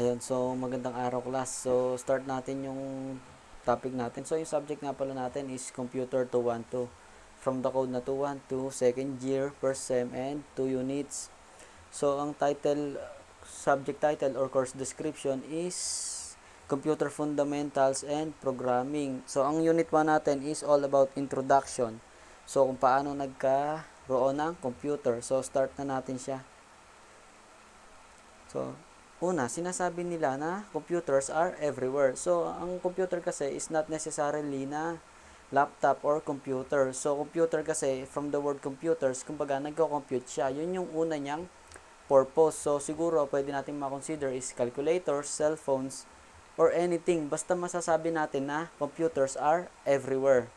Ayun, so magandang araw class. So start natin yung topic natin. So yung subject nga pala natin is Computer 212. From the code na 212, second year, first sem, and two units. So ang title, subject title or course description is Computer Fundamentals and Programming. So ang unit 1 natin is all about introduction. So kung paano nagkaroon ng computer. So start na natin siya. So Una, sinasabi nila na computers are everywhere. So, ang computer kasi is not necessarily na laptop or computer. So, computer kasi, from the word computers, kumbaga nagko-compute siya. Yun yung una niyang purpose. So, siguro pwede nating ma-consider is calculators, cell phones, or anything. Basta masasabi natin na computers are everywhere.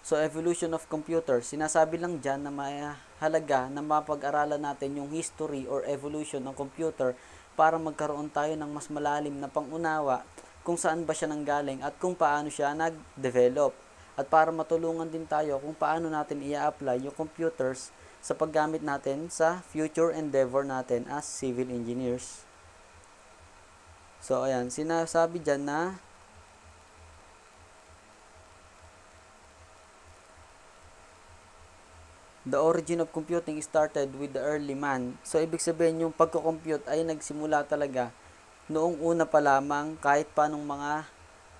So, evolution of computers. Sinasabi lang dyan na may halaga na mapag-aralan natin yung history or evolution ng computer para magkaroon tayo ng mas malalim na pangunawa kung saan ba siya nanggaling at kung paano siya nag-develop. At para matulungan din tayo kung paano natin i-apply yung computers sa paggamit natin sa future endeavor natin as civil engineers. So, ayan, sinasabi dyan na the origin of computing started with the early man. So, ibig sabihin yung pagko-compute ay nagsimula talaga noong una pa lamang kahit pa nung mga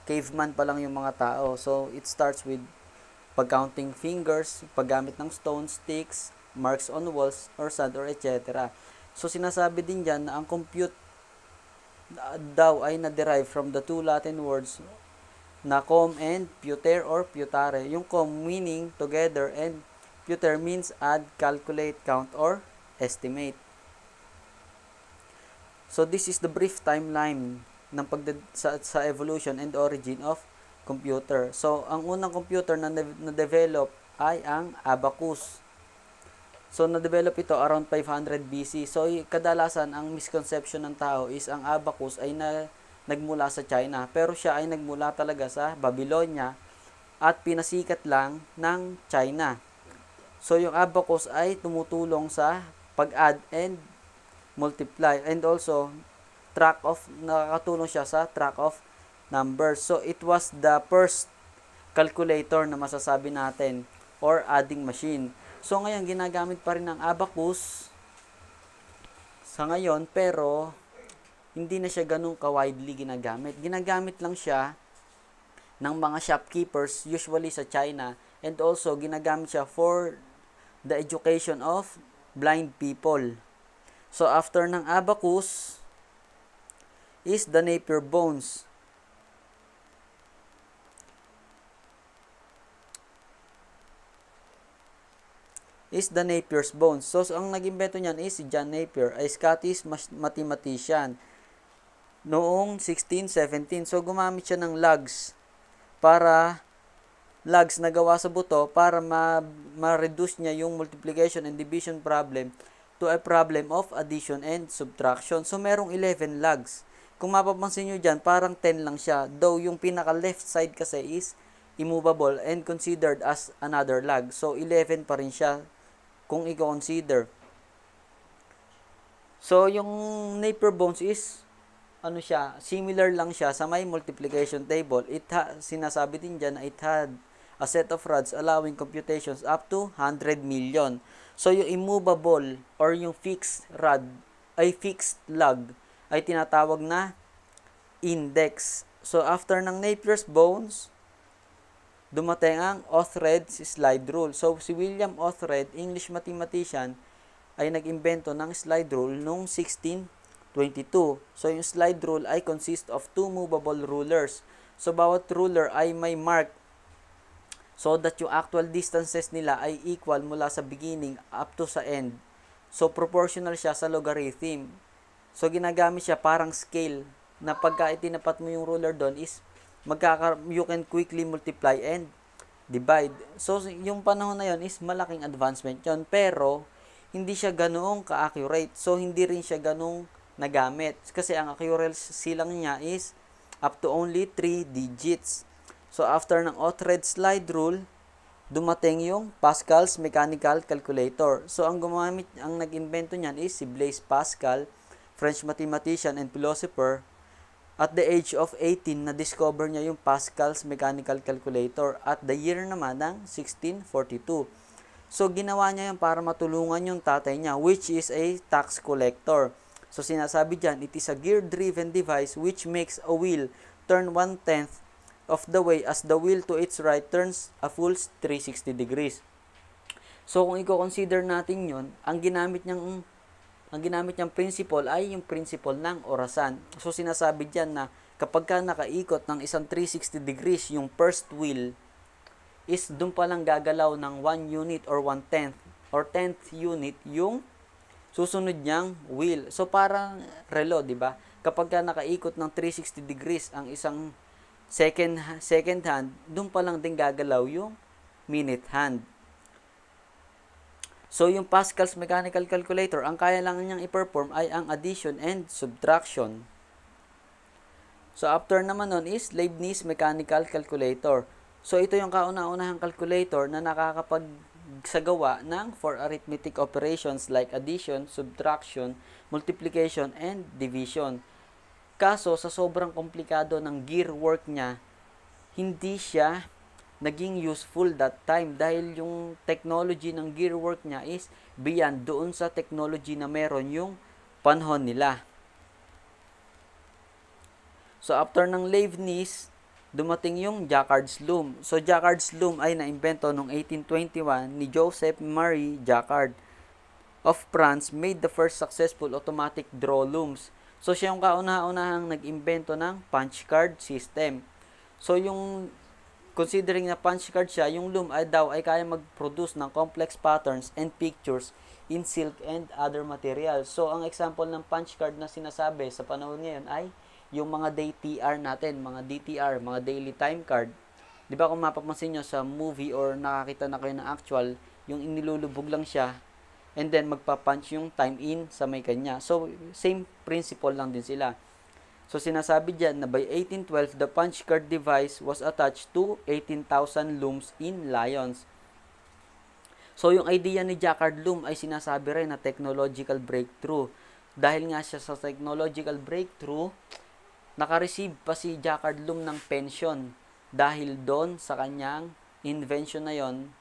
caveman pa lang yung mga tao. So, it starts with pag-counting fingers, paggamit ng stone, sticks, marks on walls, or sand, or etc. So, sinasabi din dyan na ang compute ah, daw ay na-derive from the two Latin words na com and putare or putare. Yung com meaning together and computer means add, calculate, count, or estimate. So this is the brief timeline ng pagdad sa, sa evolution and origin of computer. So ang unang computer na na-develop ay ang abacus. So na-develop ito around 500 BC. So kadalasan ang misconception ng tao is ang abacus ay na nagmula sa China pero siya ay nagmula talaga sa Babylonia at pinasikat lang ng China. So, yung abacus ay tumutulong sa pag-add and multiply. And also, track of, nakakatulong siya sa track of numbers. So, it was the first calculator na masasabi natin or adding machine. So, ngayon, ginagamit pa rin ang abacus sa ngayon, pero hindi na siya ganun ka-widely ginagamit. Ginagamit lang siya ng mga shopkeepers, usually sa China, and also ginagamit siya for the education of blind people. So, after ng abacus is the Napier bones. is the Napier's bones. So, so ang naging beto niyan is si John Napier, a Scottish mathematician noong 1617. So, gumamit siya ng logs para logs na gawa sa buto para ma- ma-reduce niya yung multiplication and division problem to a problem of addition and subtraction. So, merong 11 logs. Kung mapapansin nyo dyan, parang 10 lang siya. Though, yung pinaka-left side kasi is immovable and considered as another log. So, 11 pa rin siya kung i-consider. So, yung Napier Bones is, ano siya, similar lang siya sa may multiplication table. It ha, sinasabi din dyan na it had a set of rods allowing computations up to 100 million. So, yung immovable or yung fixed rod ay fixed lug ay tinatawag na index. So, after ng Napier's bones, dumating ang Othred's slide rule. So, si William Othred, English mathematician, ay nag-imbento ng slide rule noong 1622. So, yung slide rule ay consist of two movable rulers. So, bawat ruler ay may mark so that yung actual distances nila ay equal mula sa beginning up to sa end. So, proportional siya sa logarithm. So, ginagamit siya parang scale na pagka itinapat mo yung ruler doon is magkaka you can quickly multiply and divide. So, yung panahon na yon is malaking advancement yon pero hindi siya ganoong ka-accurate. So, hindi rin siya ganoong nagamit. Kasi ang accuracy silang niya is up to only 3 digits. So, after ng Othred slide rule, dumating yung Pascal's mechanical calculator. So, ang gumamit, ang nag-invento niyan is si Blaise Pascal, French mathematician and philosopher. At the age of 18, na-discover niya yung Pascal's mechanical calculator at the year naman ng 1642. So, ginawa niya yan para matulungan yung tatay niya, which is a tax collector. So, sinasabi dyan, it is a gear-driven device which makes a wheel turn one-tenth of the way as the wheel to its right turns a full 360 degrees. So kung i-consider natin 'yon, ang ginamit niyang ang ginamit niyang principle ay yung principle ng orasan. So sinasabi diyan na kapag ka nakaikot ng isang 360 degrees yung first wheel is doon pa lang gagalaw ng 1 unit or 1 tenth or 10th unit yung susunod niyang wheel. So parang relo, 'di ba? Kapag ka nakaikot ng 360 degrees ang isang second, second hand, doon pa lang din gagalaw yung minute hand. So, yung Pascal's mechanical calculator, ang kaya lang niyang i-perform ay ang addition and subtraction. So, after naman nun is Leibniz mechanical calculator. So, ito yung kauna-unahang calculator na nakakapag nagsagawa ng for arithmetic operations like addition, subtraction, multiplication, and division. Kaso sa sobrang komplikado ng gear work niya, hindi siya naging useful that time dahil yung technology ng gear work niya is beyond doon sa technology na meron yung panahon nila. So after ng Leibniz, dumating yung Jacquard's loom. So Jacquard's loom ay naimbento noong 1821 ni Joseph Marie Jacquard of France made the first successful automatic draw looms So, siya yung kauna-unahang nag-imbento ng punch card system. So, yung considering na punch card siya, yung loom ay daw ay kaya mag-produce ng complex patterns and pictures in silk and other materials. So, ang example ng punch card na sinasabi sa panahon ngayon ay yung mga day TR natin, mga DTR, mga daily time card. 'Di ba kung mapapansin niyo sa movie or nakakita na kayo ng actual, yung inilulubog lang siya and then magpa-punch yung time in sa may kanya. So, same principle lang din sila. So, sinasabi dyan na by 1812, the punch card device was attached to 18,000 looms in Lyons. So, yung idea ni Jacquard Loom ay sinasabi rin na technological breakthrough. Dahil nga siya sa technological breakthrough, nakareceive pa si Jacquard Loom ng pension dahil doon sa kanyang invention na yon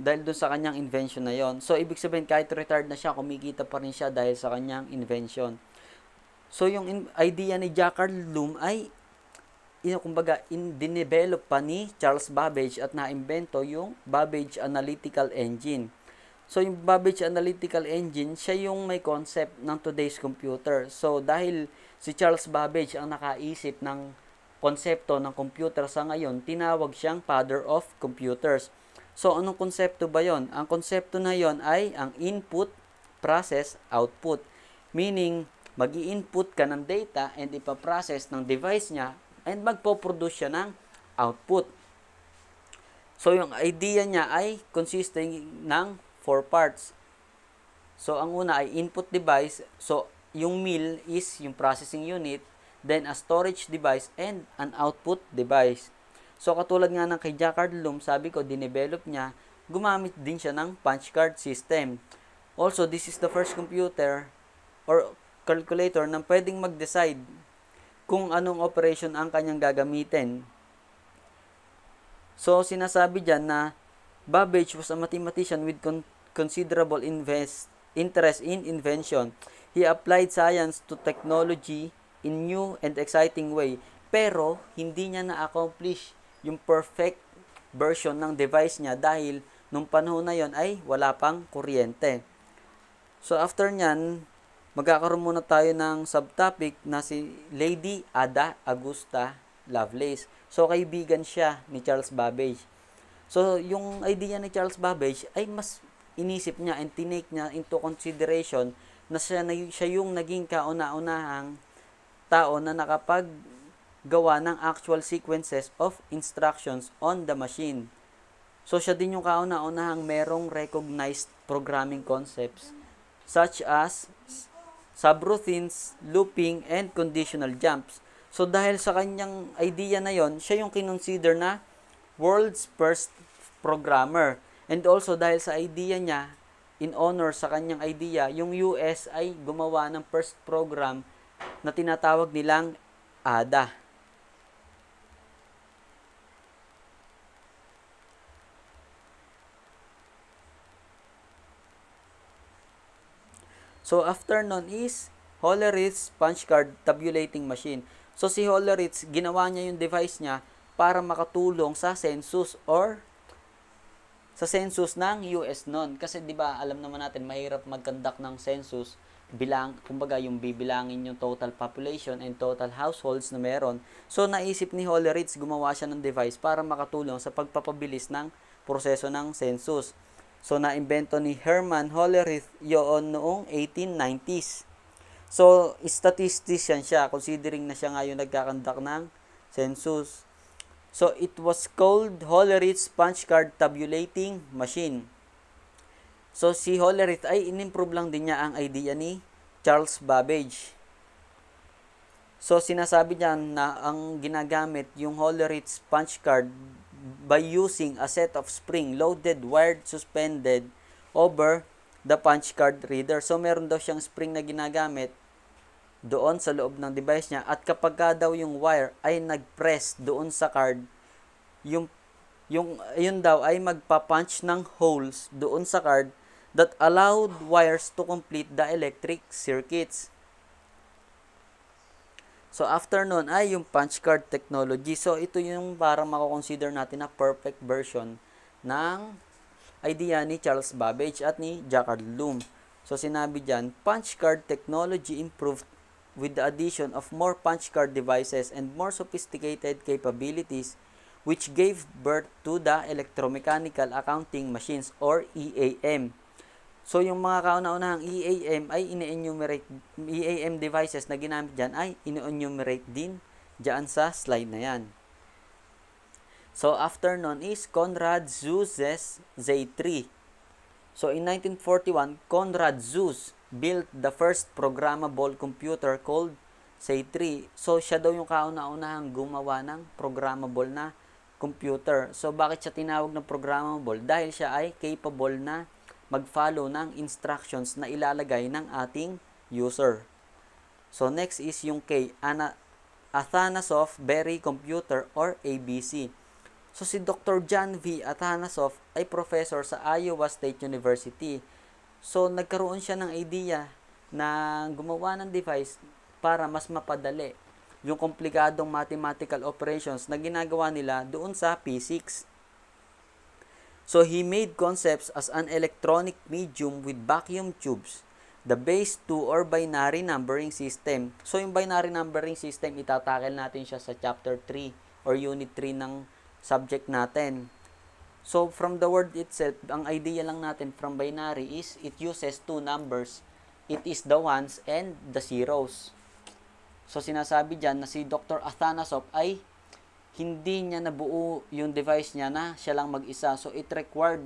dahil doon sa kanyang invention na yon. So, ibig sabihin, kahit retired na siya, kumikita pa rin siya dahil sa kanyang invention. So, yung idea ni Jacquard Loom ay, you know, kumbaga, in, dinevelop pa ni Charles Babbage at naimbento yung Babbage Analytical Engine. So, yung Babbage Analytical Engine, siya yung may concept ng today's computer. So, dahil si Charles Babbage ang nakaisip ng konsepto ng computer sa ngayon, tinawag siyang father of computers. So, anong konsepto ba yon? Ang konsepto na yon ay ang input, process, output. Meaning, mag input ka ng data and ipaprocess ng device niya and magpo-produce siya ng output. So, yung idea niya ay consisting ng four parts. So, ang una ay input device. So, yung mill is yung processing unit, then a storage device, and an output device. So katulad nga ng kay Jacquard Loom, sabi ko, dinevelop niya, gumamit din siya ng punch card system. Also, this is the first computer or calculator na pwedeng mag-decide kung anong operation ang kanyang gagamitin. So, sinasabi dyan na Babbage was a mathematician with con- considerable invest interest in invention. He applied science to technology in new and exciting way. Pero, hindi niya na-accomplish yung perfect version ng device niya dahil nung panahon na yon ay wala pang kuryente. So after nyan, magkakaroon muna tayo ng subtopic na si Lady Ada Augusta Lovelace. So kaibigan siya ni Charles Babbage. So yung idea ni Charles Babbage ay mas inisip niya and tinake niya into consideration na siya, na, siya yung naging kauna-unahang tao na nakapag gawa ng actual sequences of instructions on the machine. So, siya din yung kauna-unahang merong recognized programming concepts such as subroutines, looping, and conditional jumps. So, dahil sa kanyang idea na yon, siya yung kinonsider na world's first programmer. And also, dahil sa idea niya, in honor sa kanyang idea, yung US ay gumawa ng first program na tinatawag nilang ADA. So, after nun is Hollerith's punch card tabulating machine. So, si Hollerith, ginawa niya yung device niya para makatulong sa census or sa census ng US noon. Kasi 'di ba, alam naman natin mahirap mag-conduct ng census bilang kumbaga yung bibilangin yung total population and total households na meron. So naisip ni Hollerith gumawa siya ng device para makatulong sa pagpapabilis ng proseso ng census. So, naimbento ni Herman Hollerith yon noong 1890s. So, statistician siya, considering na siya ngayon nagkakandak ng census. So, it was called Hollerith's punch card tabulating machine. So, si Hollerith ay inimprove lang din niya ang idea ni Charles Babbage. So, sinasabi niya na ang ginagamit yung Hollerith's punch card by using a set of spring-loaded wired suspended over the punch card reader. So, meron daw siyang spring na ginagamit doon sa loob ng device niya. At kapag ka daw yung wire ay nag-press doon sa card, yung, yung, yun daw ay magpa-punch ng holes doon sa card that allowed wires to complete the electric circuits. So, after nun ay yung punch card technology. So, ito yung parang makakonsider natin na perfect version ng idea ni Charles Babbage at ni Jacquard Loom. So, sinabi dyan, punch card technology improved with the addition of more punch card devices and more sophisticated capabilities which gave birth to the electromechanical accounting machines or EAM. So, yung mga kauna-unahang EAM ay ine-enumerate, EAM devices na ginamit dyan ay ine-enumerate din dyan sa slide na yan. So, after nun is Konrad Zuse Z3. So, in 1941, Konrad Zuse built the first programmable computer called Z3. So, siya daw yung kauna-unahang gumawa ng programmable na computer. So, bakit siya tinawag na programmable? Dahil siya ay capable na mag-follow ng instructions na ilalagay ng ating user. So, next is yung K, Ana Athanasov Berry Computer or ABC. So, si Dr. John V. Athanasov ay professor sa Iowa State University. So, nagkaroon siya ng idea na gumawa ng device para mas mapadali yung komplikadong mathematical operations na ginagawa nila doon sa physics. So he made concepts as an electronic medium with vacuum tubes, the base 2 or binary numbering system. So yung binary numbering system, itatakel natin siya sa chapter 3 or unit 3 ng subject natin. So from the word itself, ang idea lang natin from binary is it uses two numbers. It is the ones and the zeros. So sinasabi dyan na si Dr. Athanasov ay hindi niya nabuo yung device niya na siya lang mag-isa. So, it required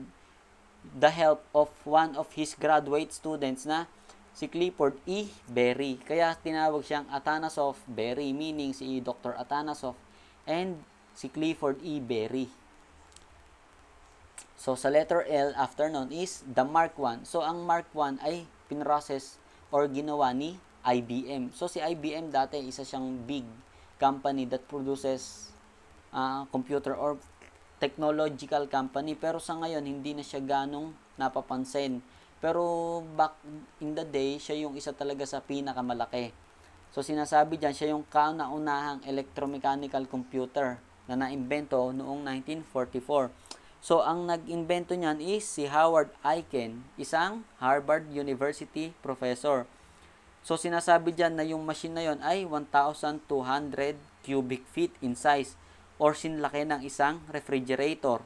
the help of one of his graduate students na si Clifford E. Berry. Kaya tinawag siyang Atanasoff Berry, meaning si Dr. Atanasoff and si Clifford E. Berry. So, sa letter L after nun is the Mark 1. So, ang Mark 1 ay pinroses or ginawa ni IBM. So, si IBM dati, isa siyang big company that produces uh, computer or technological company pero sa ngayon hindi na siya ganong napapansin. Pero back in the day, siya yung isa talaga sa pinakamalaki. So sinasabi diyan siya yung kauna-unahang electromechanical computer na naimbento noong 1944. So, ang nag imbento niyan is si Howard Aiken, isang Harvard University professor. So, sinasabi diyan na yung machine na yon ay 1,200 cubic feet in size or sinlaki ng isang refrigerator.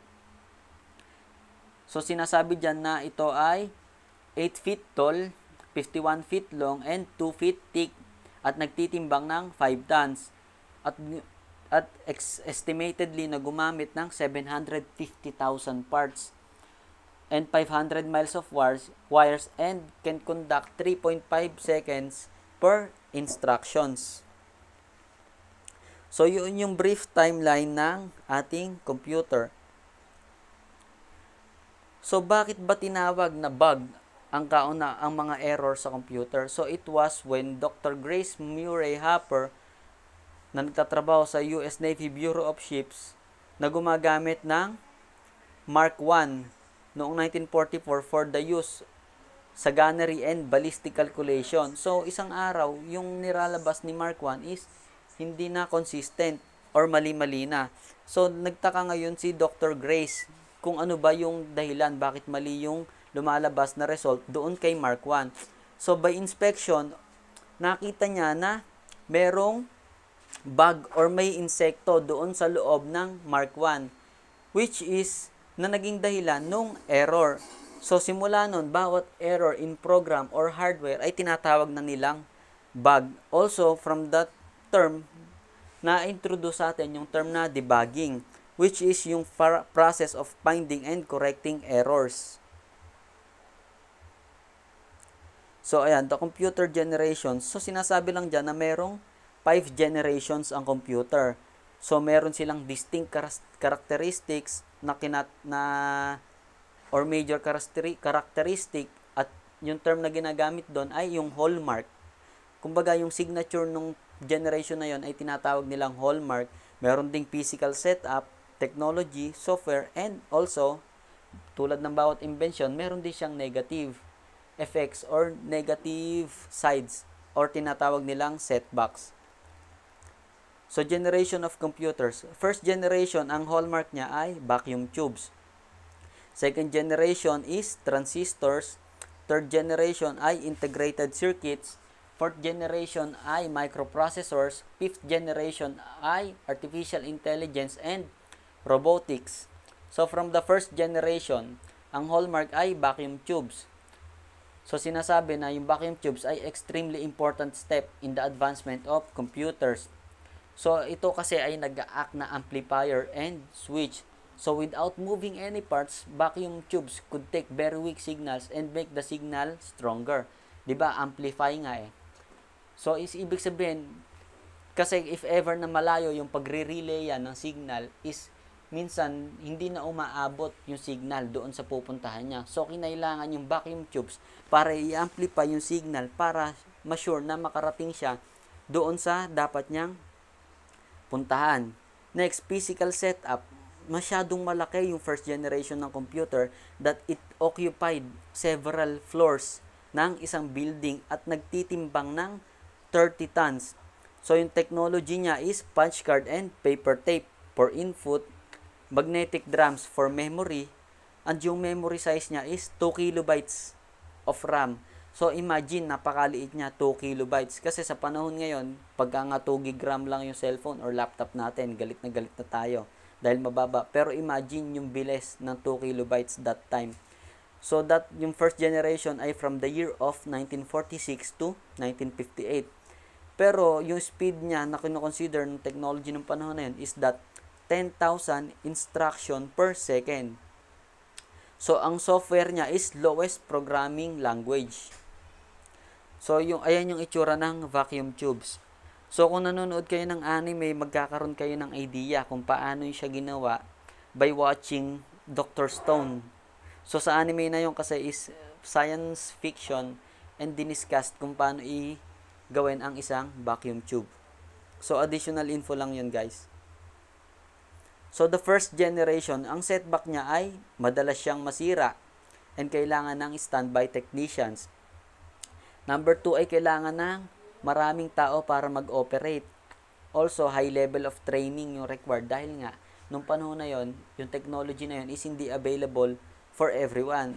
So sinasabi dyan na ito ay 8 feet tall, 51 feet long, and 2 feet thick at nagtitimbang ng 5 tons at, at estimatedly na gumamit ng 750,000 parts and 500 miles of wires, wires and can conduct 3.5 seconds per instructions. So, yun yung brief timeline ng ating computer. So, bakit ba tinawag na bug ang kauna ang mga error sa computer? So, it was when Dr. Grace Murray Hopper na nagtatrabaho sa US Navy Bureau of Ships na gumagamit ng Mark I noong 1944 for the use sa gunnery and ballistic calculation. So, isang araw, yung niralabas ni Mark I is hindi na consistent or mali-mali na. So, nagtaka ngayon si Dr. Grace kung ano ba yung dahilan bakit mali yung lumalabas na result doon kay Mark 1. So, by inspection, nakita niya na merong bug or may insekto doon sa loob ng Mark 1 which is na naging dahilan nung error. So, simula nun, bawat error in program or hardware ay tinatawag na nilang bug. Also, from that term na introduce sa atin yung term na debugging which is yung process of finding and correcting errors. So, ayan, the computer generation. So, sinasabi lang diyan na merong 5 generations ang computer. So, meron silang distinct characteristics na, kinat, na or major characteristic at yung term na ginagamit doon ay yung hallmark. Kumbaga, yung signature ng generation na yon ay tinatawag nilang hallmark. Meron ding physical setup, technology, software, and also, tulad ng bawat invention, meron din siyang negative effects or negative sides or tinatawag nilang setbacks. So, generation of computers. First generation, ang hallmark niya ay vacuum tubes. Second generation is transistors. Third generation ay integrated circuits. Fourth generation ay microprocessors, fifth generation ay artificial intelligence and robotics. So from the first generation, ang hallmark ay vacuum tubes. So sinasabi na yung vacuum tubes ay extremely important step in the advancement of computers. So ito kasi ay nag-act na amplifier and switch. So without moving any parts, vacuum tubes could take very weak signals and make the signal stronger. 'Di ba? Amplify nga eh. So, is ibig sabihin, kasi if ever na malayo yung pagre-relay yan ng signal is minsan hindi na umaabot yung signal doon sa pupuntahan niya. So, kinailangan yung vacuum tubes para i-amplify yung signal para ma-sure na makarating siya doon sa dapat niyang puntahan. Next, physical setup. Masyadong malaki yung first generation ng computer that it occupied several floors ng isang building at nagtitimbang ng 30 tons. So, yung technology niya is punch card and paper tape for input, magnetic drums for memory, and yung memory size niya is 2 kilobytes of RAM. So, imagine, napakaliit niya, 2 kilobytes. Kasi sa panahon ngayon, pag nga 2 gig RAM lang yung cellphone or laptop natin, galit na galit na tayo dahil mababa. Pero imagine yung bilis ng 2 kilobytes that time. So, that yung first generation ay from the year of 1946 to 1958. Pero yung speed niya na kinoconsider ng technology ng panahon na yun is that 10,000 instruction per second. So, ang software niya is lowest programming language. So, yung, ayan yung itsura ng vacuum tubes. So, kung nanonood kayo ng anime, magkakaroon kayo ng idea kung paano siya ginawa by watching Dr. Stone. So, sa anime na yun kasi is science fiction and diniscussed kung paano i- gawin ang isang vacuum tube. So, additional info lang yun guys. So, the first generation, ang setback niya ay madalas siyang masira and kailangan ng standby technicians. Number 2 ay kailangan ng maraming tao para mag-operate. Also, high level of training yung required dahil nga, nung panahon na yon, yung technology na yon is hindi available for everyone.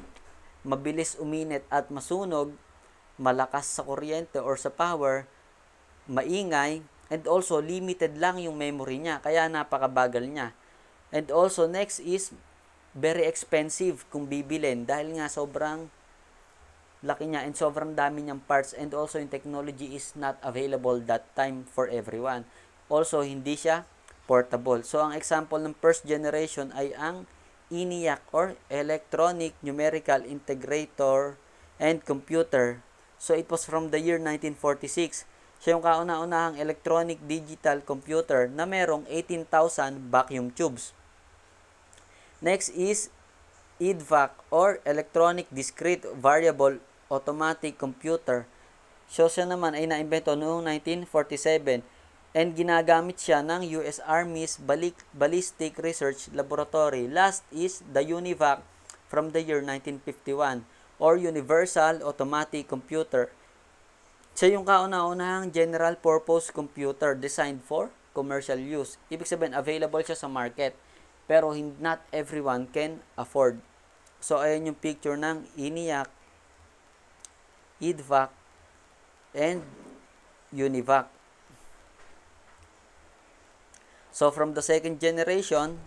Mabilis uminit at masunog malakas sa kuryente or sa power, maingay, and also limited lang yung memory niya, kaya napakabagal niya. And also next is very expensive kung bibilin dahil nga sobrang laki niya and sobrang dami niyang parts and also yung technology is not available that time for everyone. Also, hindi siya portable. So, ang example ng first generation ay ang ENIAC or Electronic Numerical Integrator and Computer So it was from the year 1946. Siya yung kauna-unahang electronic digital computer na merong 18,000 vacuum tubes. Next is EDVAC or Electronic Discrete Variable Automatic Computer. So siya naman ay naimbento noong 1947 and ginagamit siya ng US Army's Balik Ballistic Research Laboratory. Last is the UNIVAC from the year 1951 or Universal Automatic Computer. Siya yung kauna-unahang general purpose computer designed for commercial use. Ibig sabihin, available siya sa market. Pero not everyone can afford. So, ayan yung picture ng ENIAC, EDVAC, and UNIVAC. So, from the second generation,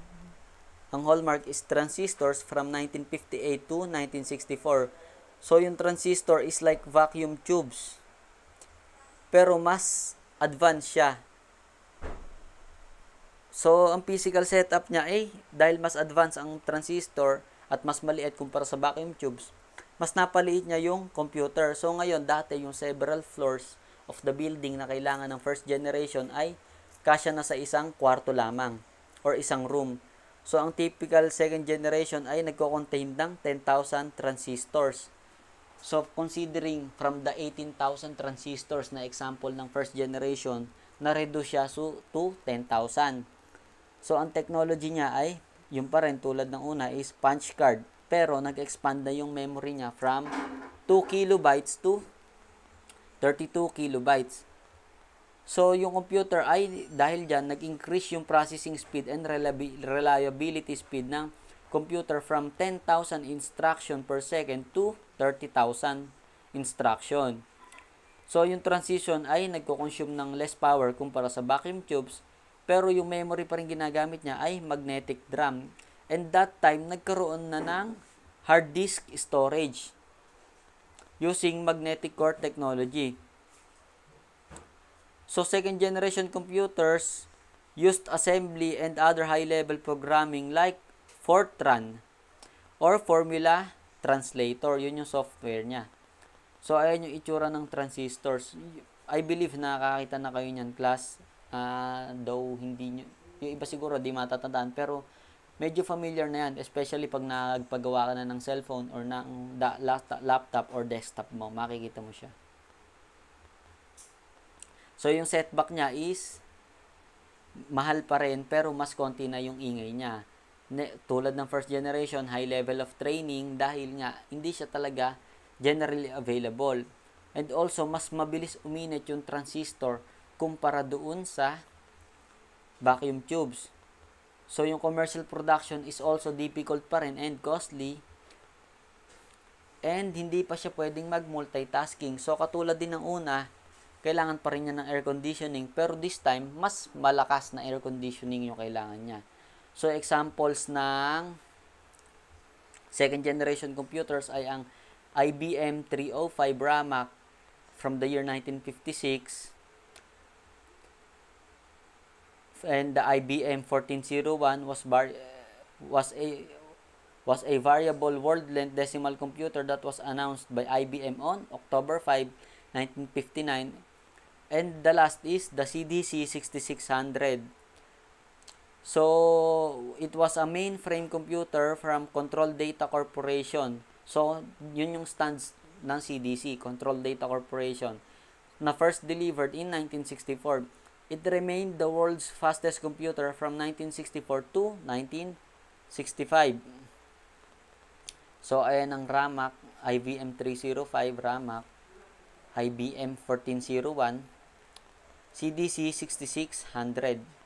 ang hallmark is transistors from 1958 to 1964. So yung transistor is like vacuum tubes. Pero mas advanced siya. So ang physical setup niya ay eh, dahil mas advanced ang transistor at mas maliit kumpara sa vacuum tubes, mas napaliit niya yung computer. So ngayon dati yung several floors of the building na kailangan ng first generation ay kasya na sa isang kwarto lamang or isang room. So, ang typical second generation ay nagko-contain ng 10,000 transistors. So, considering from the 18,000 transistors na example ng first generation, na-reduce siya so, to 10,000. So, ang technology niya ay, yung pa rin tulad ng una, is punch card. Pero, nag-expand na yung memory niya from 2 kilobytes to 32 kilobytes. So, yung computer ay dahil dyan, nag-increase yung processing speed and reliability speed ng computer from 10,000 instruction per second to 30,000 instruction. So, yung transition ay nagko-consume ng less power kumpara sa vacuum tubes, pero yung memory pa rin ginagamit niya ay magnetic drum. And that time, nagkaroon na ng hard disk storage using magnetic core technology. So, second generation computers used assembly and other high-level programming like Fortran or Formula Translator. Yun yung software niya. So, ayan yung itsura ng transistors. I believe nakakita na kayo niyan class. Uh, though, hindi nyo, yung iba siguro di matatandaan. Pero, medyo familiar na yan. Especially pag nagpagawa ka na ng cellphone or ng laptop or desktop mo. Makikita mo siya. So, yung setback niya is mahal pa rin pero mas konti na yung ingay niya ne, tulad ng first generation, high level of training dahil nga hindi siya talaga generally available. And also, mas mabilis uminit yung transistor kumpara doon sa vacuum tubes. So, yung commercial production is also difficult pa rin and costly. And hindi pa siya pwedeng mag-multitasking. So, katulad din ng una, kailangan pa rin niya ng air conditioning. Pero this time, mas malakas na air conditioning yung kailangan niya. So, examples ng second generation computers ay ang IBM 305 RAMAC from the year 1956 and the IBM 1401 was bar was a was a variable world length decimal computer that was announced by IBM on October 5, 1959. And the last is the CDC 6600 So, it was a mainframe computer from Control Data Corporation. So, yun yung stands ng CDC, Control Data Corporation, na first delivered in 1964. It remained the world's fastest computer from 1964 to 1965. So, ayan ang RAMAC, IBM 305 RAMAC, IBM 1401, CDC 6600.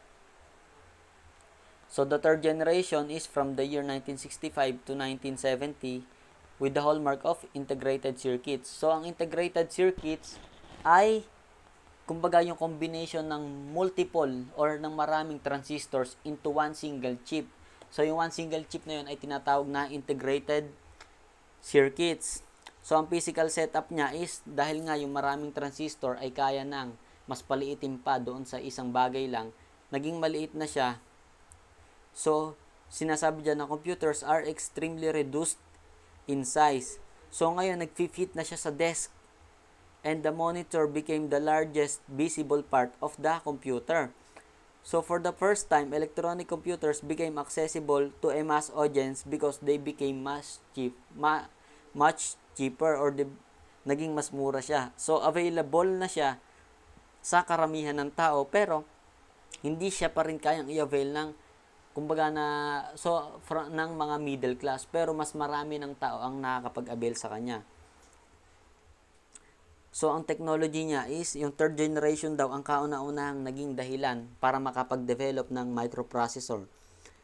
So the third generation is from the year 1965 to 1970 with the hallmark of integrated circuits. So ang integrated circuits ay kumbaga yung combination ng multiple or ng maraming transistors into one single chip. So yung one single chip na yun ay tinatawag na integrated circuits. So ang physical setup niya is dahil nga yung maraming transistor ay kaya ng mas paliitin pa doon sa isang bagay lang, naging maliit na siya So, sinasabi dyan na computers are extremely reduced in size. So, ngayon, nag-fit na siya sa desk. And the monitor became the largest visible part of the computer. So, for the first time, electronic computers became accessible to a mass audience because they became mass cheap, ma much cheaper or the, naging mas mura siya. So, available na siya sa karamihan ng tao pero hindi siya pa rin kayang i-avail ng kumbaga na so from, ng mga middle class pero mas marami ng tao ang nakakapag-avail sa kanya. So ang technology niya is yung third generation daw ang kauna-unahang naging dahilan para makapag-develop ng microprocessor.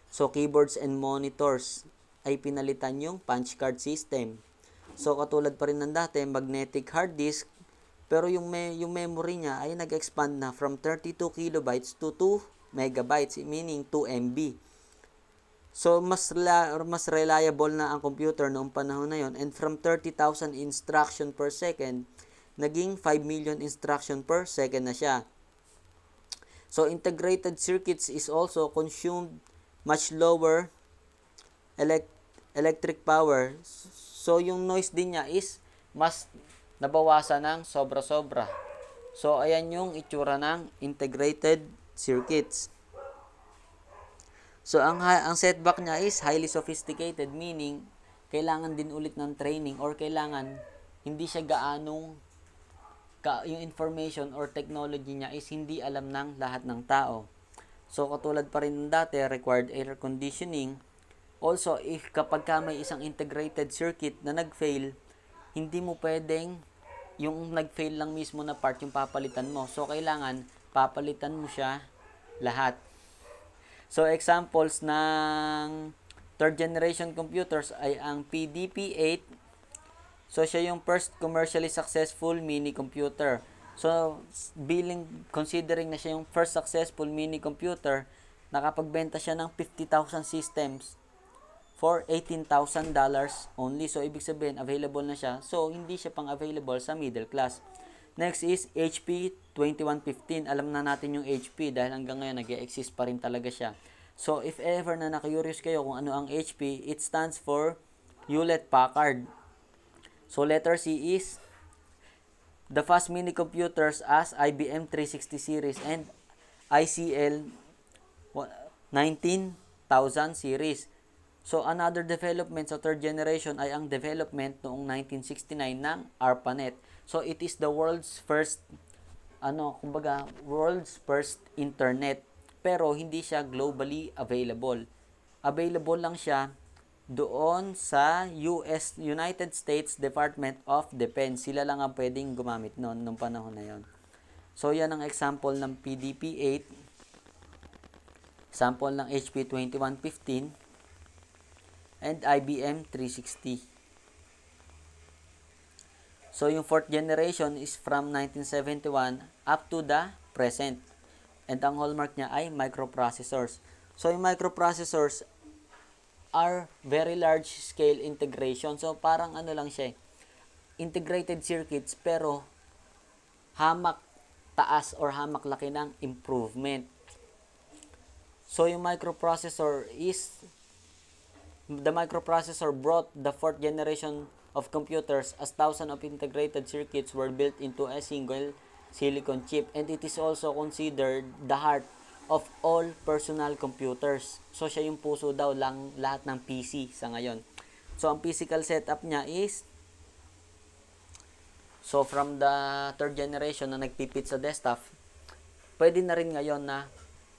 So keyboards and monitors ay pinalitan yung punch card system. So katulad pa rin ng dati, magnetic hard disk pero yung me- yung memory niya ay nag-expand na from 32 kilobytes to 2 megabytes, meaning 2 MB. So, mas, la, mas reliable na ang computer noong panahon na yon. And from 30,000 instruction per second, naging 5 million instruction per second na siya. So, integrated circuits is also consumed much lower elect electric power. So, yung noise din niya is mas nabawasan ng sobra-sobra. So, ayan yung itsura ng integrated circuits. So ang ang setback niya is highly sophisticated meaning kailangan din ulit ng training or kailangan hindi siya gaanong ka, yung information or technology niya is hindi alam ng lahat ng tao. So katulad pa rin ng dati, required air conditioning. Also, if kapag ka may isang integrated circuit na nagfail, hindi mo pwedeng yung nagfail lang mismo na part yung papalitan mo. So kailangan papalitan mo siya lahat. So, examples ng third generation computers ay ang PDP-8. So, siya yung first commercially successful mini computer. So, billing, considering na siya yung first successful mini computer, nakapagbenta siya ng 50,000 systems for $18,000 only. So, ibig sabihin, available na siya. So, hindi siya pang available sa middle class. Next is HP 2115. Alam na natin yung HP dahil hanggang ngayon nag exist pa rin talaga siya. So, if ever na na-curious kayo kung ano ang HP, it stands for Hewlett Packard. So, letter C is the fast mini computers as IBM 360 series and ICL 19000 series. So, another development sa third generation ay ang development noong 1969 ng ARPANET. So it is the world's first ano, kumbaga world's first internet pero hindi siya globally available. Available lang siya doon sa US United States Department of Defense. Sila lang ang pwedeng gumamit noon nung panahon na 'yon. So 'yan ang example ng PDP-8. Sample ng HP 2115 and IBM 360. So, yung fourth generation is from 1971 up to the present. And ang hallmark niya ay microprocessors. So, yung microprocessors are very large scale integration. So, parang ano lang siya, eh, integrated circuits pero hamak taas or hamak laki ng improvement. So, yung microprocessor is the microprocessor brought the fourth generation of computers as thousands of integrated circuits were built into a single silicon chip and it is also considered the heart of all personal computers. So, siya yung puso daw lang lahat ng PC sa ngayon. So, ang physical setup niya is So, from the third generation na nagpipit sa desktop, pwede na rin ngayon na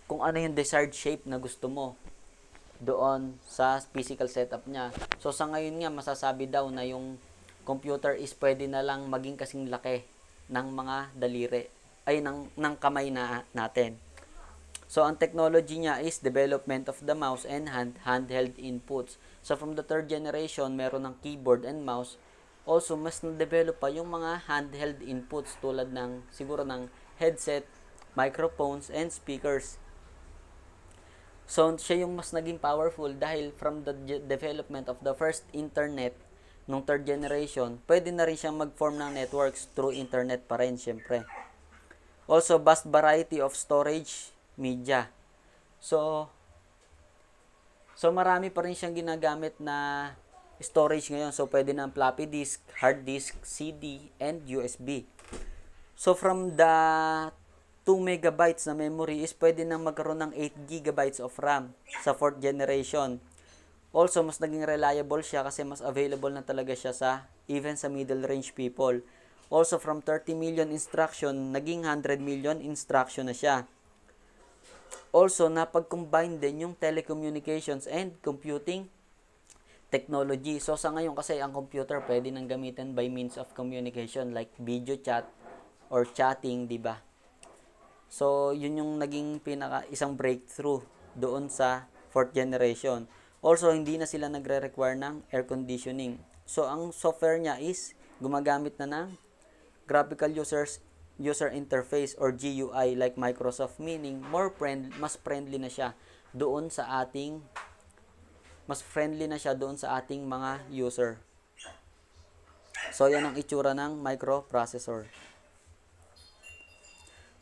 kung ano yung desired shape na gusto mo doon sa physical setup niya. So sa ngayon nga masasabi daw na yung computer is pwede na lang maging kasing laki ng mga daliri ay ng ng kamay na natin. So ang technology niya is development of the mouse and hand handheld inputs. So from the third generation, meron ng keyboard and mouse. Also mas na-develop pa yung mga handheld inputs tulad ng siguro ng headset, microphones and speakers So, siya yung mas naging powerful dahil from the development of the first internet nung third generation, pwede na rin siyang mag-form ng networks through internet pa rin, syempre. Also, vast variety of storage media. So, so marami pa rin siyang ginagamit na storage ngayon. So, pwede ng floppy disk, hard disk, CD, and USB. So, from the 2 megabytes na memory is pwede nang magkaroon ng 8 gigabytes of RAM sa fourth generation. Also, mas naging reliable siya kasi mas available na talaga siya sa even sa middle range people. Also, from 30 million instruction, naging 100 million instruction na siya. Also, napag-combine din yung telecommunications and computing technology. So, sa ngayon kasi ang computer pwede nang gamitin by means of communication like video chat or chatting, di ba? So, yun yung naging pinaka isang breakthrough doon sa fourth generation. Also, hindi na sila nagre-require ng air conditioning. So, ang software niya is gumagamit na ng graphical users user interface or GUI like Microsoft meaning more friend mas friendly na siya doon sa ating mas friendly na siya doon sa ating mga user. So yan ang itsura ng microprocessor.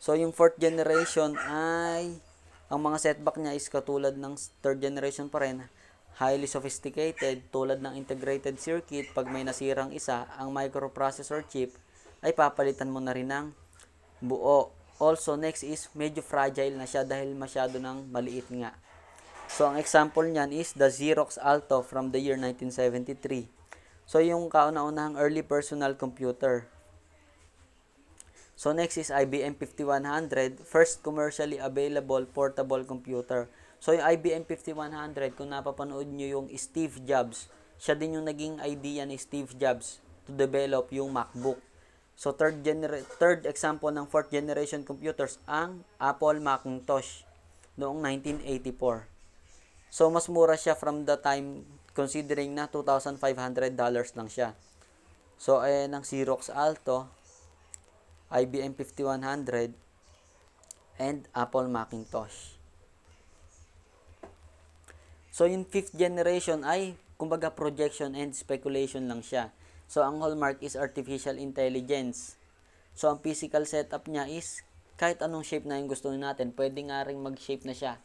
So, yung fourth generation ay, ang mga setback niya is katulad ng third generation pa rin, highly sophisticated, tulad ng integrated circuit, pag may nasirang isa, ang microprocessor chip ay papalitan mo na rin ng buo. Also, next is medyo fragile na siya dahil masyado ng maliit nga. So, ang example niyan is the Xerox Alto from the year 1973. So, yung kauna-unahang early personal computer. So next is IBM 5100, first commercially available portable computer. So yung IBM 5100, kung napapanood nyo yung Steve Jobs, siya din yung naging idea ni Steve Jobs to develop yung MacBook. So third genera- third example ng fourth generation computers ang Apple Macintosh noong 1984. So mas mura siya from the time considering na $2,500 lang siya. So ayan ang Xerox Alto, IBM 5100, and Apple Macintosh. So, yung fifth generation ay, kumbaga, projection and speculation lang siya. So, ang hallmark is artificial intelligence. So, ang physical setup niya is, kahit anong shape na yung gusto natin, pwede nga rin mag-shape na siya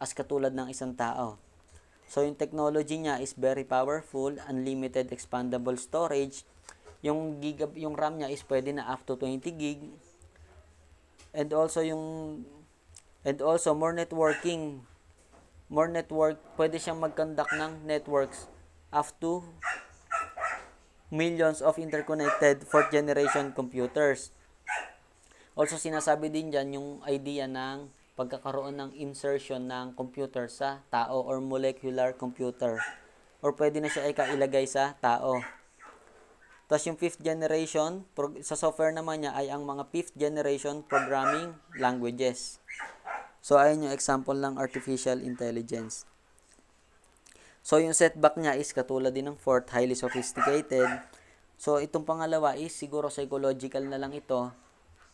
as katulad ng isang tao. So, yung technology niya is very powerful, unlimited expandable storage, yung, giga, yung RAM niya is pwede na up to 20 gig. And also yung and also more networking. More network, pwede siyang mag-conduct ng networks up to millions of interconnected fourth generation computers. Also sinasabi din diyan yung idea ng pagkakaroon ng insertion ng computer sa tao or molecular computer or pwede na siya ay kailagay sa tao. Tapos yung fifth generation, sa software naman niya ay ang mga fifth generation programming languages. So, ayun yung example ng artificial intelligence. So, yung setback niya is katulad din ng fourth, highly sophisticated. So, itong pangalawa is siguro psychological na lang ito.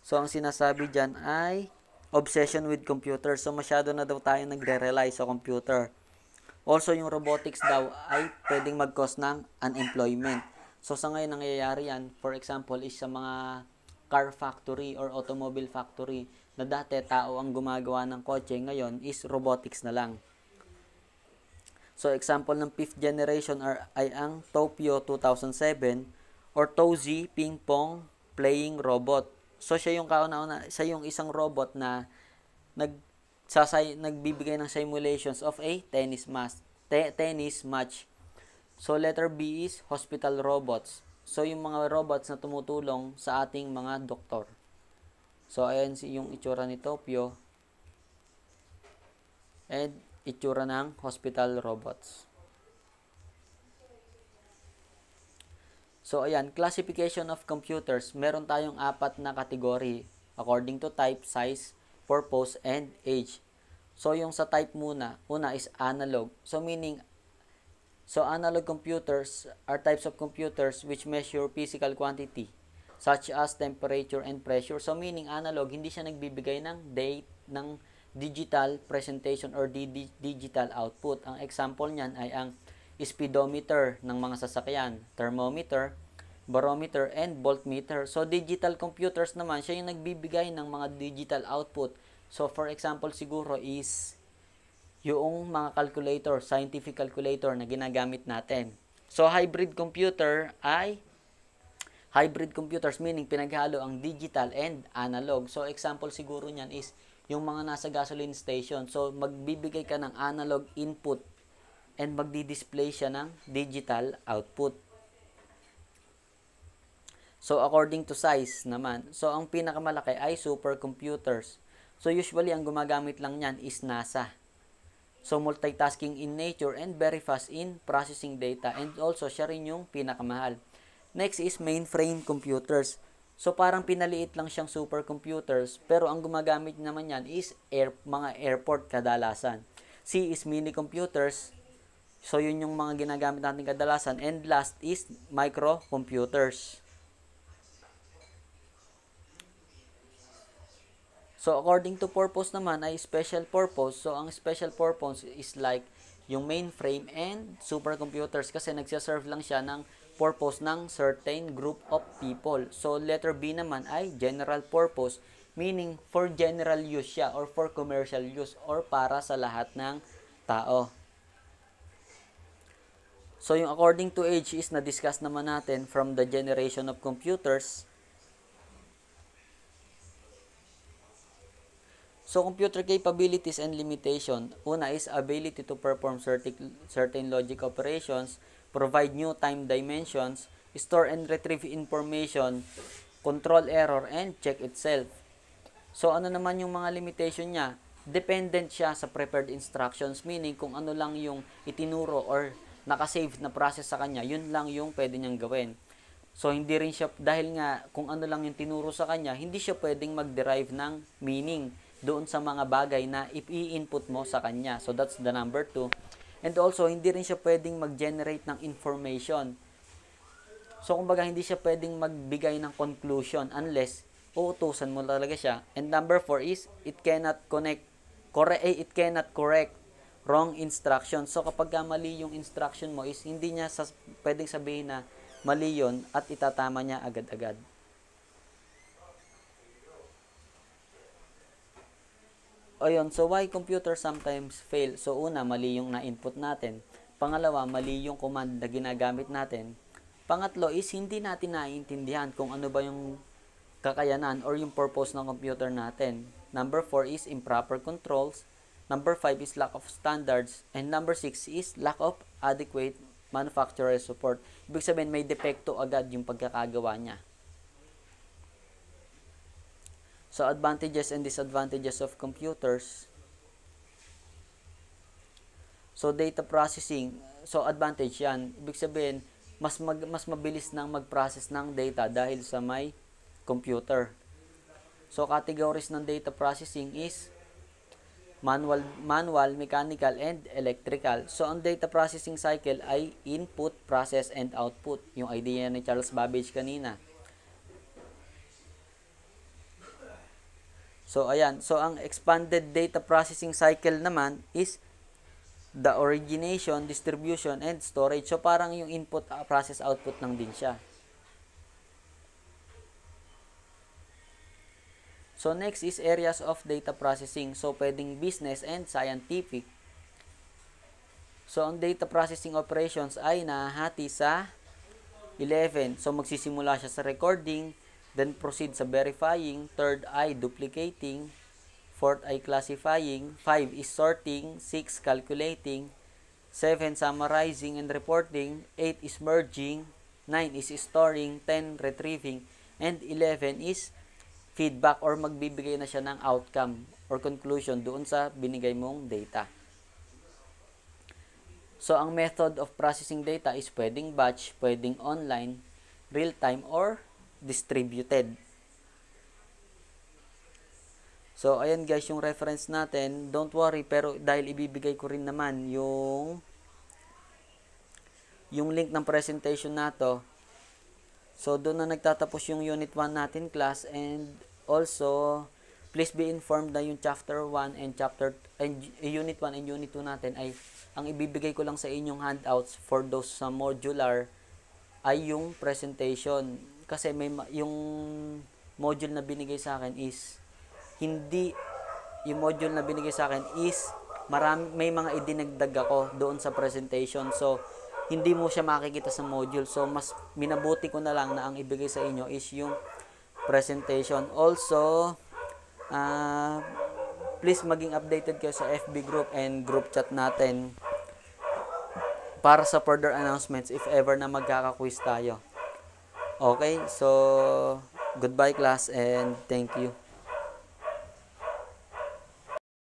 So, ang sinasabi dyan ay obsession with computer. So, masyado na daw tayo nagre-rely sa computer. Also, yung robotics daw ay pwedeng mag-cause ng unemployment. So sa ngayon nangyayari yan, for example, is sa mga car factory or automobile factory na dati tao ang gumagawa ng kotse, ngayon is robotics na lang. So example ng fifth generation are, ay ang Topio 2007 or Tozy Ping Pong Playing Robot. So siya yung kauna-una, siya yung isang robot na nag sasay, nagbibigay ng simulations of a tennis match. Te- tennis match So, letter B is hospital robots. So, yung mga robots na tumutulong sa ating mga doktor. So, ayan yung itsura ni Topio. And, itsura ng hospital robots. So, ayan, classification of computers. Meron tayong apat na kategory according to type, size, purpose, and age. So, yung sa type muna, una is analog. So, meaning So analog computers are types of computers which measure physical quantity such as temperature and pressure. So meaning analog, hindi siya nagbibigay ng date ng digital presentation or di digital output. Ang example niyan ay ang speedometer ng mga sasakyan, thermometer, barometer, and voltmeter. So digital computers naman, siya yung nagbibigay ng mga digital output. So for example siguro is yung mga calculator, scientific calculator na ginagamit natin. So, hybrid computer ay hybrid computers meaning pinaghalo ang digital and analog. So, example siguro niyan is yung mga nasa gasoline station. So, magbibigay ka ng analog input and magdi-display siya ng digital output. So, according to size naman. So, ang pinakamalaki ay supercomputers. So, usually, ang gumagamit lang niyan is NASA. So, multitasking in nature and very fast in processing data. And also, siya rin yung pinakamahal. Next is mainframe computers. So, parang pinaliit lang siyang supercomputers. Pero, ang gumagamit naman niyan is air, mga airport kadalasan. C is mini computers. So, yun yung mga ginagamit natin kadalasan. And last is microcomputers. computers. So, according to purpose naman ay special purpose. So, ang special purpose is like yung mainframe and supercomputers kasi nagsaserve lang siya ng purpose ng certain group of people. So, letter B naman ay general purpose meaning for general use siya or for commercial use or para sa lahat ng tao. So, yung according to age is na-discuss naman natin from the generation of computers So, computer capabilities and limitation. Una is ability to perform certain, logic operations, provide new time dimensions, store and retrieve information, control error, and check itself. So, ano naman yung mga limitation niya? Dependent siya sa prepared instructions, meaning kung ano lang yung itinuro or nakasave na process sa kanya, yun lang yung pwede niyang gawin. So, hindi rin siya, dahil nga kung ano lang yung tinuro sa kanya, hindi siya pwedeng mag-derive ng meaning doon sa mga bagay na i-input mo sa kanya. So, that's the number two. And also, hindi rin siya pwedeng mag-generate ng information. So, kumbaga, hindi siya pwedeng magbigay ng conclusion unless uutusan mo talaga siya. And number four is, it cannot connect, correct, eh, it cannot correct wrong instruction. So, kapag mali yung instruction mo is, hindi niya sa, pwedeng sabihin na mali yon at itatama niya agad-agad. Ayun, so why computer sometimes fail? So una, mali yung na-input natin. Pangalawa, mali yung command na ginagamit natin. Pangatlo is hindi natin naiintindihan kung ano ba yung kakayanan or yung purpose ng computer natin. Number 4 is improper controls. Number 5 is lack of standards. And number 6 is lack of adequate manufacturer support. Ibig sabihin, may depekto agad yung pagkakagawa niya. So, advantages and disadvantages of computers. So, data processing. So, advantage yan. Ibig sabihin, mas, mag, mas mabilis nang mag-process ng data dahil sa may computer. So, categories ng data processing is manual, manual, mechanical, and electrical. So, ang data processing cycle ay input, process, and output. Yung idea ni Charles Babbage kanina. So, ayan. So, ang expanded data processing cycle naman is the origination, distribution, and storage. So, parang yung input, uh, process, output lang din siya. So, next is areas of data processing. So, pwedeng business and scientific. So, ang data processing operations ay nahati sa 11. So, magsisimula siya sa recording, Then proceed sa verifying, third I duplicating, fourth I classifying, five is sorting, six calculating, seven summarizing and reporting, eight is merging, nine is storing, ten retrieving, and eleven is feedback or magbibigay na siya ng outcome or conclusion doon sa binigay mong data. So, ang method of processing data is pwedeng batch, pwedeng online, real-time, or distributed. So, ayan guys, yung reference natin. Don't worry, pero dahil ibibigay ko rin naman yung yung link ng presentation na to. So, doon na nagtatapos yung Unit 1 natin class and also, please be informed na yung Chapter 1 and Chapter and Unit 1 and Unit 2 natin ay ang ibibigay ko lang sa inyong handouts for those sa modular ay yung presentation kasi may yung module na binigay sa akin is hindi yung module na binigay sa akin is marami, may mga idinagdag ako doon sa presentation. So, hindi mo siya makikita sa module. So, mas minabuti ko na lang na ang ibigay sa inyo is yung presentation. Also, uh, please maging updated kayo sa FB group and group chat natin para sa further announcements if ever na magkaka-quiz tayo. Okay, so goodbye class and thank you.